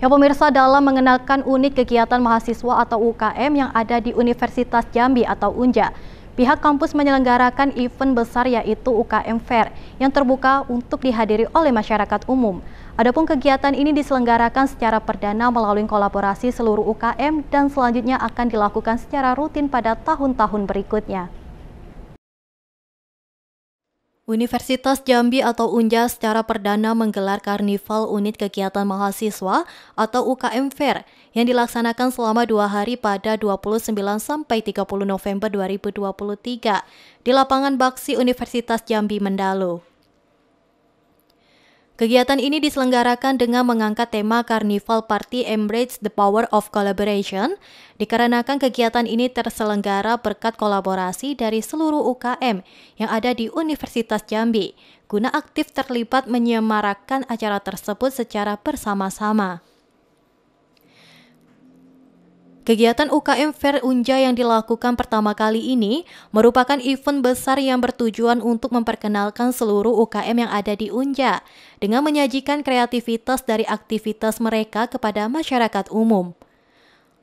Ya pemirsa dalam mengenalkan unit kegiatan mahasiswa atau UKM yang ada di Universitas Jambi atau UNJA, pihak kampus menyelenggarakan event besar yaitu UKM Fair yang terbuka untuk dihadiri oleh masyarakat umum. Adapun kegiatan ini diselenggarakan secara perdana melalui kolaborasi seluruh UKM dan selanjutnya akan dilakukan secara rutin pada tahun-tahun berikutnya. Universitas Jambi atau UNJA secara perdana menggelar Karnival Unit Kegiatan Mahasiswa atau UKM Fair yang dilaksanakan selama dua hari pada 29 sampai 30 November 2023 di lapangan Baksi Universitas Jambi Mendalu. Kegiatan ini diselenggarakan dengan mengangkat tema Carnival Party Embrace the Power of Collaboration, dikarenakan kegiatan ini terselenggara berkat kolaborasi dari seluruh UKM yang ada di Universitas Jambi, guna aktif terlibat menyemarakan acara tersebut secara bersama-sama. Kegiatan UKM Fair Unja yang dilakukan pertama kali ini merupakan event besar yang bertujuan untuk memperkenalkan seluruh UKM yang ada di Unja dengan menyajikan kreativitas dari aktivitas mereka kepada masyarakat umum.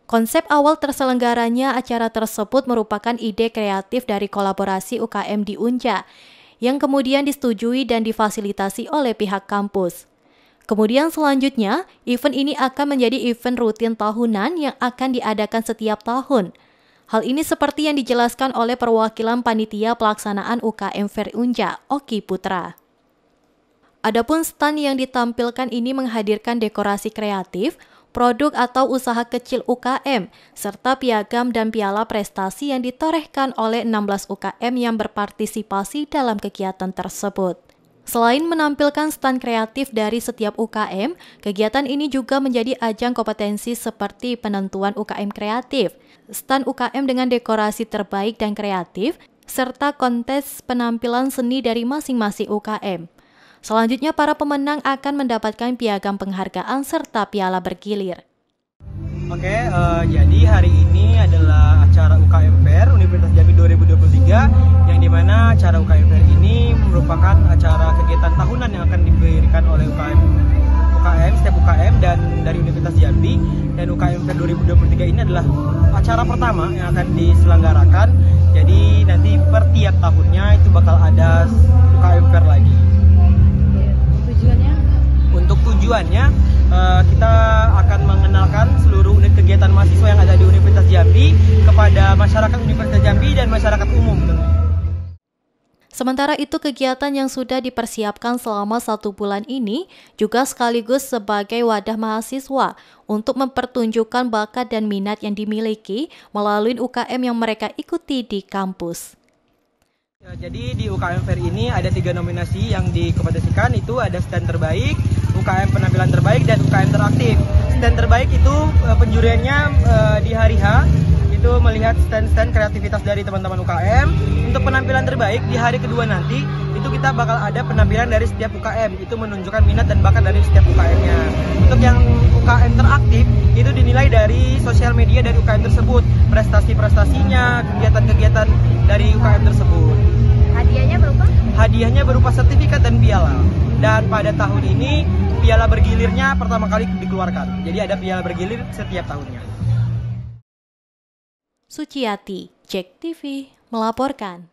Konsep awal terselenggaranya acara tersebut merupakan ide kreatif dari kolaborasi UKM di Unja yang kemudian disetujui dan difasilitasi oleh pihak kampus. Kemudian selanjutnya, event ini akan menjadi event rutin tahunan yang akan diadakan setiap tahun. Hal ini seperti yang dijelaskan oleh perwakilan panitia pelaksanaan UKM Verunja Oki Putra. Adapun stand yang ditampilkan ini menghadirkan dekorasi kreatif, produk atau usaha kecil UKM, serta piagam dan piala prestasi yang ditorehkan oleh 16 UKM yang berpartisipasi dalam kegiatan tersebut. Selain menampilkan stand kreatif dari setiap UKM, kegiatan ini juga menjadi ajang kompetensi seperti penentuan UKM kreatif, stand UKM dengan dekorasi terbaik dan kreatif, serta kontes penampilan seni dari masing-masing UKM. Selanjutnya, para pemenang akan mendapatkan piagam penghargaan serta piala bergilir. Oke, uh, jadi hari ini adalah acara UKM Fair Universitas Jambi 2023 yang dimana acara UKM Fair ini merupakan acara kegiatan tahunan yang akan diberikan oleh UKM UKM setiap UKM dan dari Universitas Jambi dan UKM Fair 2023 ini adalah acara pertama yang akan diselenggarakan jadi nanti per tiap tahunnya itu bakal ada UKM Fair lagi tujuannya untuk tujuannya eh, kita akan mengenalkan seluruh unit kegiatan mahasiswa yang ada di Universitas Jambi kepada masyarakat Universitas Sementara itu kegiatan yang sudah dipersiapkan selama satu bulan ini juga sekaligus sebagai wadah mahasiswa untuk mempertunjukkan bakat dan minat yang dimiliki melalui UKM yang mereka ikuti di kampus. Ya, jadi di UKM Fair ini ada tiga nominasi yang dikompetisikan itu ada stand terbaik, UKM penampilan terbaik, dan UKM teraktif. Stand terbaik itu eh, penjuriannya eh, di hari H itu melihat stand-stand kreativitas dari teman-teman UKM. Untuk penampilan terbaik di hari kedua nanti itu kita bakal ada penampilan dari setiap UKM. Itu menunjukkan minat dan bakat dari setiap ukm Untuk yang UKM teraktif itu dinilai dari sosial media dari UKM tersebut, prestasi-prestasinya, kegiatan-kegiatan dari UKM tersebut. Hadiahnya berupa? Hadiahnya berupa sertifikat dan piala. Dan pada tahun ini piala bergilirnya pertama kali dikeluarkan. Jadi ada piala bergilir setiap tahunnya. Suciati, Jack TV melaporkan.